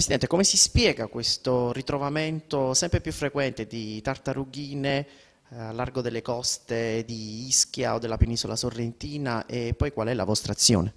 Presidente, come si spiega questo ritrovamento sempre più frequente di tartarughine eh, a largo delle coste di Ischia o della penisola sorrentina e poi qual è la vostra azione?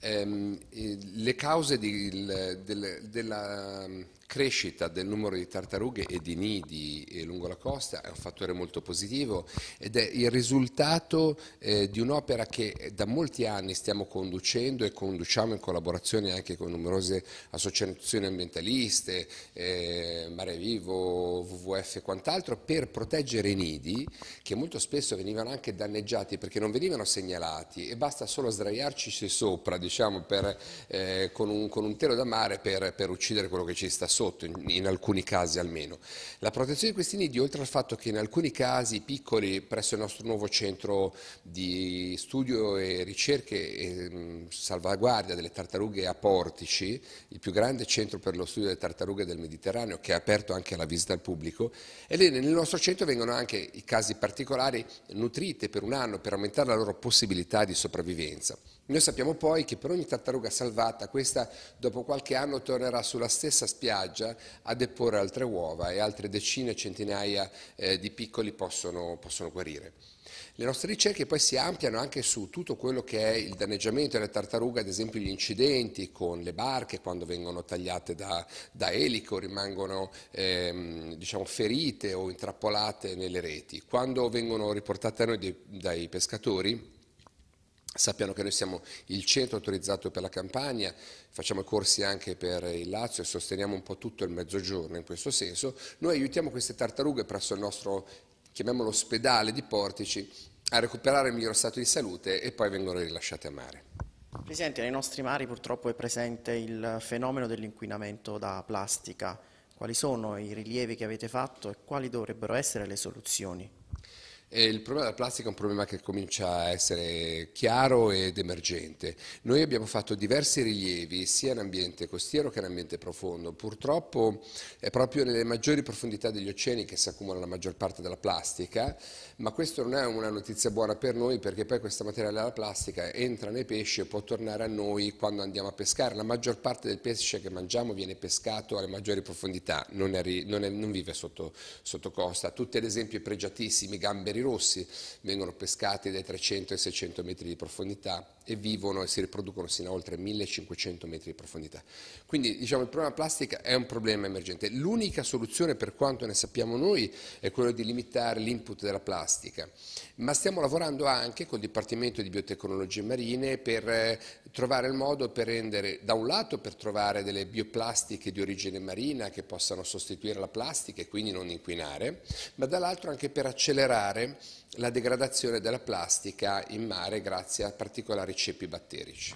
Ehm, eh, le cause di, del, della crescita del numero di tartarughe e di nidi eh, lungo la costa è un fattore molto positivo ed è il risultato eh, di un'opera che da molti anni stiamo conducendo e conduciamo in collaborazione anche con numerose associazioni ambientaliste, eh, Mare Vivo, WWF e quant'altro per proteggere i nidi che molto spesso venivano anche danneggiati perché non venivano segnalati e basta solo sdraiarci sopra diciamo, per, eh, con, un, con, un, telo da mare per, per uccidere quello che ci sta sopra sotto, in, in, alcuni casi almeno. La protezione di questi nidi, oltre al fatto che in alcuni casi piccoli, presso il nostro nuovo centro di studio e ricerche e ehm, salvaguardia delle tartarughe a Portici, il più grande centro per lo studio delle tartarughe del Mediterraneo, che è aperto anche alla visita al pubblico, e lì nel nostro centro vengono anche i casi particolari nutrite per un anno per aumentare la loro possibilità di sopravvivenza. Noi sappiamo poi che per ogni tartaruga salvata, questa dopo qualche anno tornerà sulla stessa spiaggia ingaggia a deporre altre uova e altre decine, centinaia eh, di piccoli possono, possono guarire. Le nostre ricerche poi si ampliano anche su tutto quello che è il danneggiamento delle tartarughe, ad esempio gli incidenti con le barche quando vengono tagliate da, da elico, rimangono ehm, diciamo, ferite o intrappolate nelle reti. Quando vengono riportate a noi dei, dai pescatori, Sappiano che noi siamo il centro autorizzato per la Campania, facciamo corsi anche per il Lazio e sosteniamo un po' tutto il mezzogiorno in questo senso. Noi aiutiamo queste tartarughe presso il nostro, chiamiamolo ospedale di Portici, a recuperare il miglior stato di salute e poi vengono rilasciate a mare. Presidente, nei nostri mari purtroppo è presente il fenomeno dell'inquinamento da plastica. Quali sono i rilievi che avete fatto e quali dovrebbero essere le soluzioni? il problema della plastica è un problema che comincia a essere chiaro ed emergente. Noi abbiamo fatto diversi rilievi sia in ambiente costiero che in ambiente profondo. Purtroppo è proprio nelle maggiori profondità degli oceani che si accumula la maggior parte della plastica, ma questa non è una notizia buona per noi perché poi questa materiale della plastica entra nei pesci e può tornare a noi quando andiamo a pescare. La maggior parte del pesce che mangiamo viene pescato alle maggiori profondità, non, è, non, è, non vive sotto, sotto costa. Tutti ad esempio i pregiatissimi, gamberi rossi, vengono pescati dai 300 ai 600 metri di profondità e vivono e si riproducono sino a oltre 1500 metri di profondità. Quindi diciamo, il problema plastica è un problema emergente. L'unica soluzione per quanto ne sappiamo noi è quella di limitare l'input della plastica, ma stiamo lavorando anche col Dipartimento di Biotecnologie Marine per eh, trovare il modo per rendere, da un lato per trovare delle bioplastiche di origine marina che possano sostituire la plastica e quindi non inquinare, ma dall'altro anche per accelerare la degradazione della plastica in mare grazie a particolari ceppi batterici.